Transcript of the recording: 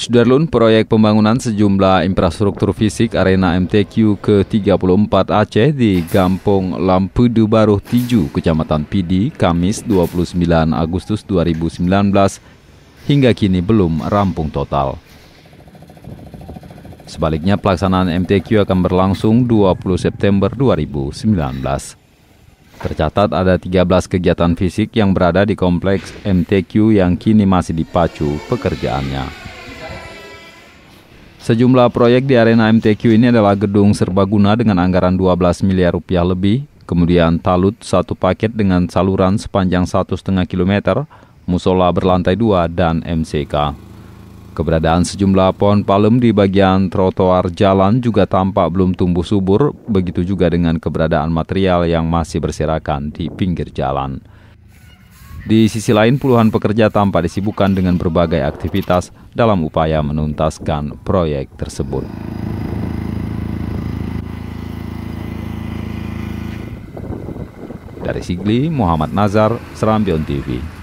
Sudarlun, proyek pembangunan sejumlah infrastruktur fisik arena MTQ ke-34 Aceh di Gampung Lampudu Baru Tiju, Kecamatan Pidi, Kamis 29 Agustus 2019, hingga kini belum rampung total. Sebaliknya, pelaksanaan MTQ akan berlangsung 20 September 2019. Tercatat ada 13 kegiatan fisik yang berada di kompleks MTQ yang kini masih dipacu pekerjaannya. Sejumlah proyek di arena MTQ ini adalah gedung serbaguna dengan anggaran 12 miliar rupiah lebih, kemudian talut satu paket dengan saluran sepanjang 1,5 km, musola berlantai 2, dan MCK. Keberadaan sejumlah pohon palem di bagian trotoar jalan juga tampak belum tumbuh subur, begitu juga dengan keberadaan material yang masih berserakan di pinggir jalan. Di sisi lain, puluhan pekerja tampak disibukan dengan berbagai aktivitas dalam upaya menuntaskan proyek tersebut. Dari Sigli, Muhammad Nazar, Serambion TV.